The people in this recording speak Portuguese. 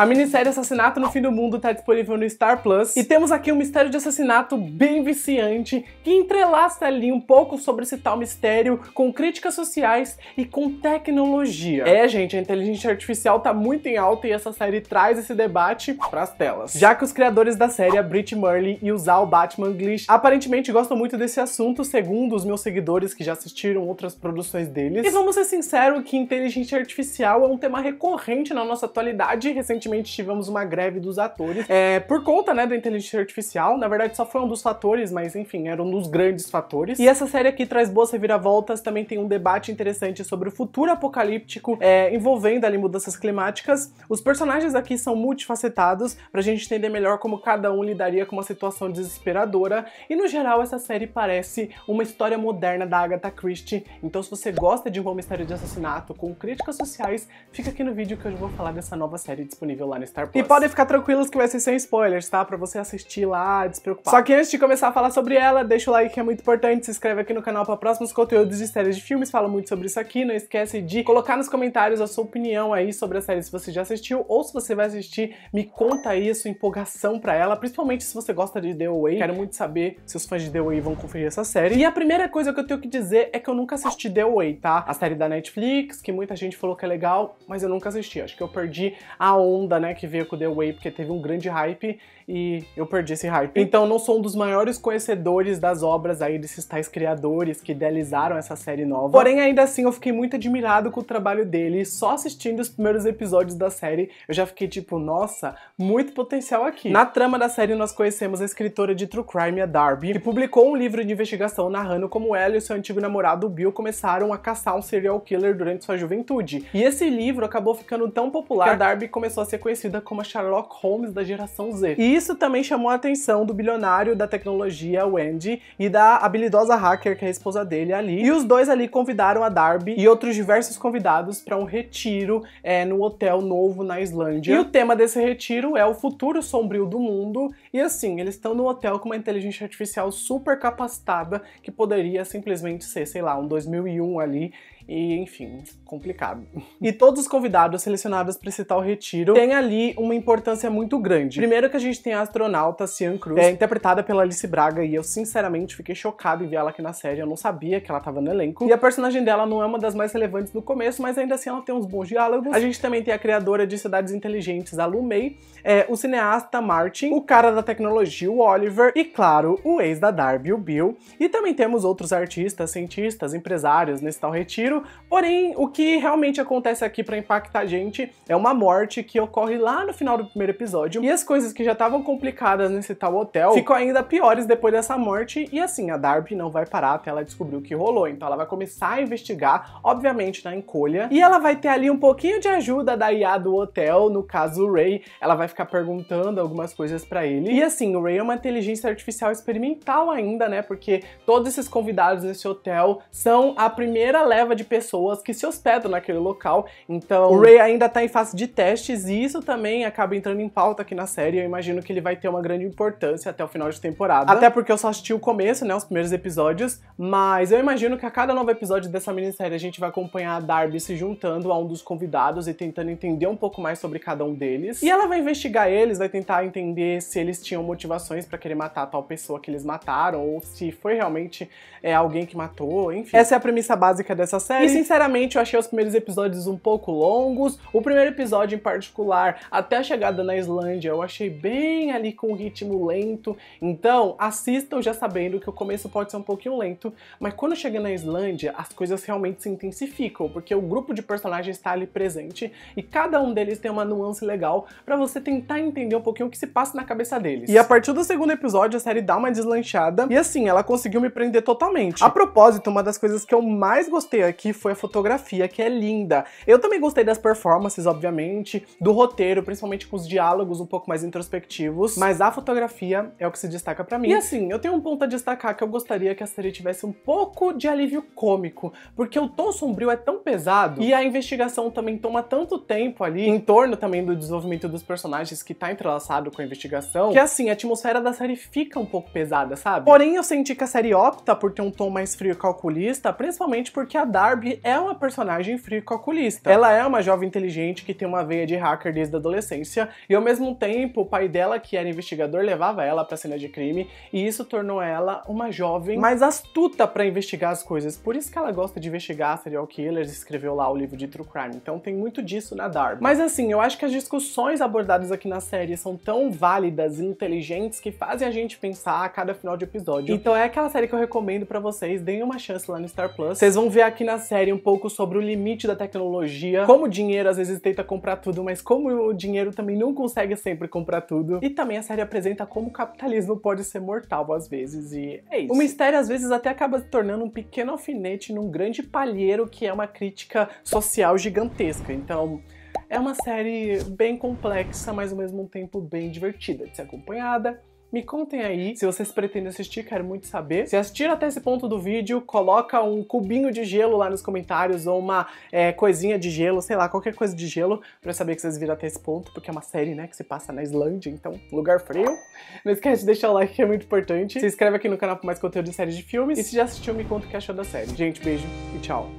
A minissérie Assassinato no Fim do Mundo está disponível no Star Plus e temos aqui um mistério de assassinato bem viciante que entrelaça ali um pouco sobre esse tal mistério com críticas sociais e com tecnologia. É, gente, a inteligência artificial está muito em alta e essa série traz esse debate para as telas. Já que os criadores da série, a Brit Murley e o Zal Batman Glitch, aparentemente gostam muito desse assunto, segundo os meus seguidores que já assistiram outras produções deles. E vamos ser sinceros que inteligência artificial é um tema recorrente na nossa atualidade recentemente recentemente tivemos uma greve dos atores é, por conta né, da inteligência artificial. Na verdade, só foi um dos fatores, mas enfim, era um dos grandes fatores. E essa série aqui traz boas reviravoltas, também tem um debate interessante sobre o futuro apocalíptico é, envolvendo ali mudanças climáticas. Os personagens aqui são multifacetados pra gente entender melhor como cada um lidaria com uma situação desesperadora. E no geral, essa série parece uma história moderna da Agatha Christie. Então, se você gosta de um mistério de assassinato com críticas sociais, fica aqui no vídeo que eu vou falar dessa nova série disponível disponível lá no Star Plus. E podem ficar tranquilos que vai ser sem spoilers, tá? Pra você assistir lá, despreocupado. Só que antes de começar a falar sobre ela, deixa o like que é muito importante, se inscreve aqui no canal para próximos conteúdos de séries de filmes, Falo muito sobre isso aqui, não esquece de colocar nos comentários a sua opinião aí sobre a série, se você já assistiu ou se você vai assistir, me conta aí a sua empolgação pra ela, principalmente se você gosta de The Way. quero muito saber se os fãs de The Way vão conferir essa série. E a primeira coisa que eu tenho que dizer é que eu nunca assisti The Way, tá? A série da Netflix, que muita gente falou que é legal, mas eu nunca assisti, acho que eu perdi a onda onda, né, que veio com The Way, porque teve um grande hype e eu perdi esse hype. Então não sou um dos maiores conhecedores das obras aí desses tais criadores que idealizaram essa série nova. Porém, ainda assim, eu fiquei muito admirado com o trabalho dele. Só assistindo os primeiros episódios da série, eu já fiquei tipo, nossa, muito potencial aqui. Na trama da série, nós conhecemos a escritora de True Crime, a Darby, que publicou um livro de investigação narrando como ela e seu antigo namorado Bill começaram a caçar um serial killer durante sua juventude. E esse livro acabou ficando tão popular que a Darby começou a ser conhecida como a Sherlock Holmes da geração Z. E isso também chamou a atenção do bilionário da tecnologia Wendy e da habilidosa hacker que é a esposa dele ali. E os dois ali convidaram a Darby e outros diversos convidados para um retiro é, no hotel novo na Islândia. E o tema desse retiro é o futuro sombrio do mundo. E assim, eles estão no hotel com uma inteligência artificial super capacitada que poderia simplesmente ser, sei lá, um 2001 ali e enfim, complicado. E todos os convidados selecionados para esse tal retiro têm ali uma importância muito grande. Primeiro que a gente tem a astronauta Cian Cruz, é interpretada pela Alice Braga e eu sinceramente fiquei chocado em ver ela aqui na série, eu não sabia que ela estava no elenco. E a personagem dela não é uma das mais relevantes no começo, mas ainda assim ela tem uns bons diálogos. A gente também tem a criadora de Cidades Inteligentes, a Lumei, é, o cineasta Martin, o cara da tecnologia, o Oliver, e claro, o ex da Darby, o Bill. E também temos outros artistas, cientistas, empresários nesse tal retiro, Porém, o que realmente acontece aqui para impactar a gente é uma morte que ocorre lá no final do primeiro episódio. E as coisas que já estavam complicadas nesse tal hotel ficam ainda piores depois dessa morte. E assim, a Darby não vai parar até ela descobrir o que rolou. Então ela vai começar a investigar, obviamente, na encolha. E ela vai ter ali um pouquinho de ajuda da IA do hotel, no caso o Ray. Ela vai ficar perguntando algumas coisas para ele. E assim, o Ray é uma inteligência artificial experimental ainda, né? Porque todos esses convidados nesse hotel são a primeira leva de de pessoas que se hospedam naquele local. Então, o Ray ainda está em fase de testes e isso também acaba entrando em pauta aqui na série. Eu imagino que ele vai ter uma grande importância até o final de temporada. Até porque eu só assisti o começo, né, os primeiros episódios, mas eu imagino que a cada novo episódio dessa minissérie a gente vai acompanhar a Darby se juntando a um dos convidados e tentando entender um pouco mais sobre cada um deles. E ela vai investigar eles, vai tentar entender se eles tinham motivações para querer matar a tal pessoa que eles mataram ou se foi realmente é, alguém que matou, enfim. Essa é a premissa básica dessa série série. E sinceramente, eu achei os primeiros episódios um pouco longos. O primeiro episódio em particular, até a chegada na Islândia, eu achei bem ali com um ritmo lento. Então, assistam já sabendo que o começo pode ser um pouquinho lento, mas quando chega na Islândia, as coisas realmente se intensificam, porque o grupo de personagens está ali presente e cada um deles tem uma nuance legal para você tentar entender um pouquinho o que se passa na cabeça deles. E a partir do segundo episódio, a série dá uma deslanchada e assim, ela conseguiu me prender totalmente. A propósito, uma das coisas que eu mais gostei aqui aqui foi a fotografia, que é linda. Eu também gostei das performances, obviamente, do roteiro, principalmente com os diálogos um pouco mais introspectivos, mas a fotografia é o que se destaca para mim. E assim, eu tenho um ponto a destacar que eu gostaria que a série tivesse um pouco de alívio cômico, porque o tom sombrio é tão pesado e a investigação também toma tanto tempo ali, em torno também do desenvolvimento dos personagens que tá entrelaçado com a investigação, que assim, a atmosfera da série fica um pouco pesada, sabe? Porém, eu senti que a série opta por ter um tom mais frio e calculista, principalmente porque a Dark Barbie é uma personagem frio Ela é uma jovem inteligente que tem uma veia de hacker desde a adolescência e ao mesmo tempo o pai dela, que era investigador, levava ela para cena de crime e isso tornou ela uma jovem mais astuta para investigar as coisas. Por isso que ela gosta de investigar serial killers, escreveu lá o livro de True Crime. Então tem muito disso na Darby. Mas assim, eu acho que as discussões abordadas aqui na série são tão válidas e inteligentes que fazem a gente pensar a cada final de episódio. Então é aquela série que eu recomendo para vocês, deem uma chance lá no Star Plus. Vocês vão ver aqui na série um pouco sobre o limite da tecnologia, como o dinheiro às vezes tenta comprar tudo, mas como o dinheiro também não consegue sempre comprar tudo. E também a série apresenta como o capitalismo pode ser mortal às vezes, e é isso. O mistério às vezes até acaba se tornando um pequeno alfinete num grande palheiro que é uma crítica social gigantesca. Então, é uma série bem complexa, mas ao mesmo tempo bem divertida de ser acompanhada. Me contem aí se vocês pretendem assistir, quero muito saber. Se assistiram até esse ponto do vídeo, coloca um cubinho de gelo lá nos comentários ou uma é, coisinha de gelo, sei lá, qualquer coisa de gelo pra saber que vocês viram até esse ponto, porque é uma série, né, que se passa na Islândia, então lugar frio. Não esquece de deixar o like que é muito importante. Se inscreve aqui no canal para mais conteúdo de séries de filmes. E se já assistiu, me conta o que achou da série. Gente, beijo e tchau.